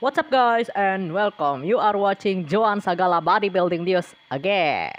What's up guys and welcome. You are watching Joan Sagala Bodybuilding News again.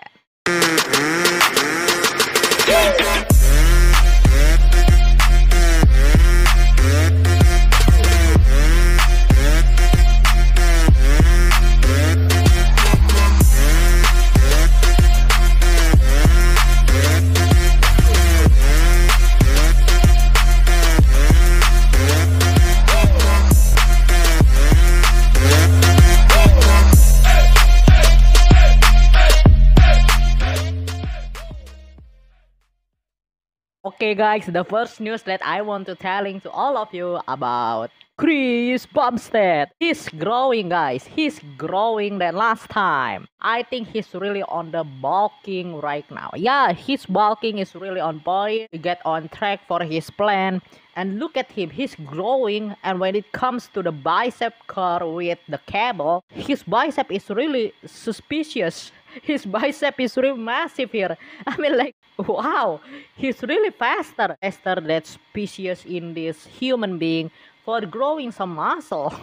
Okay guys, the first news that I want to telling to all of you about Chris Bumstead. He's growing guys, he's growing than last time. I think he's really on the bulking right now. Yeah, his bulking is really on point. He get on track for his plan. And look at him, he's growing and when it comes to the bicep curl with the cable, his bicep is really suspicious his bicep is really massive here. I mean, like, wow, he's really faster. Faster that species in this human being for growing some muscle.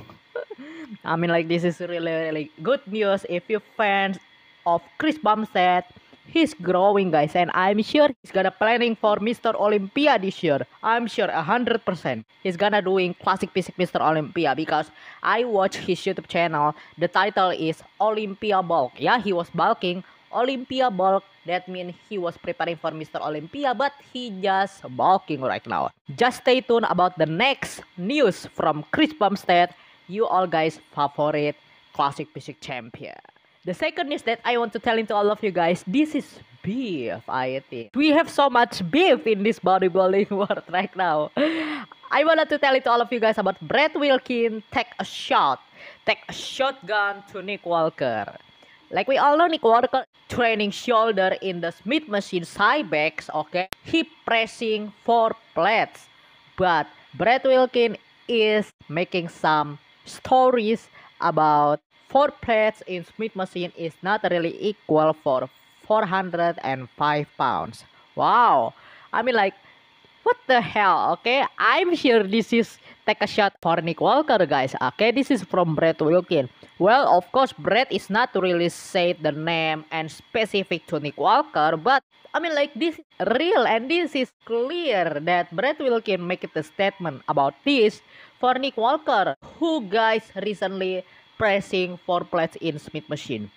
I mean, like, this is really, really good news if you fans of Chris Bumstead he's growing guys and i'm sure he's gonna planning for mr olympia this year i'm sure 100% he's gonna doing classic physique mr olympia because i watch his youtube channel the title is olympia bulk yeah he was bulking olympia bulk that means he was preparing for mr olympia but he just bulking right now just stay tuned about the next news from chris bumstead you all guys favorite classic physique champion the second is that I want to tell into all of you guys, this is beef, I think. We have so much beef in this bodybuilding world right now. I wanted to tell it to all of you guys about Brett Wilkin take a shot, take a shotgun to Nick Walker. Like we all know, Nick Walker training shoulder in the Smith machine side backs, okay? Hip pressing four plates, but Brett Wilkin is making some stories about 4 plates in Smith machine is not really equal for 405 pounds. Wow. I mean like what the hell okay i'm sure this is take a shot for nick walker guys okay this is from brett wilkin well of course brett is not really say the name and specific to nick walker but i mean like this is real and this is clear that brett wilkin make it a statement about this for nick walker who guys recently pressing four plates in Smith machine.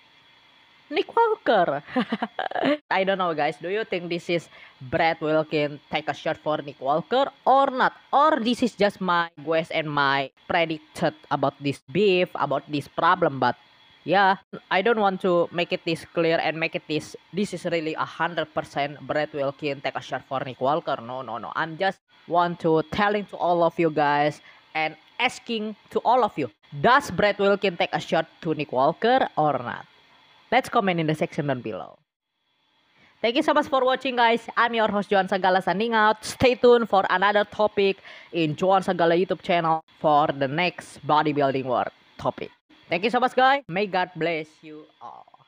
Nick Walker. I don't know guys, do you think this is Brad Wilkin take a shot for Nick Walker or not? Or this is just my guess and my predicted about this beef, about this problem but yeah, I don't want to make it this clear and make it this this is really a hundred percent Brad Wilkin take a shot for Nick Walker. No no no. I'm just want to telling to all of you guys and asking to all of you, does Brad Wilkin take a shot to Nick Walker or not? Let's comment in the section down below. Thank you so much for watching guys. I'm your host Johan Sagala signing out. Stay tuned for another topic in Johan Sagala YouTube channel for the next bodybuilding world topic. Thank you so much guys. May God bless you all.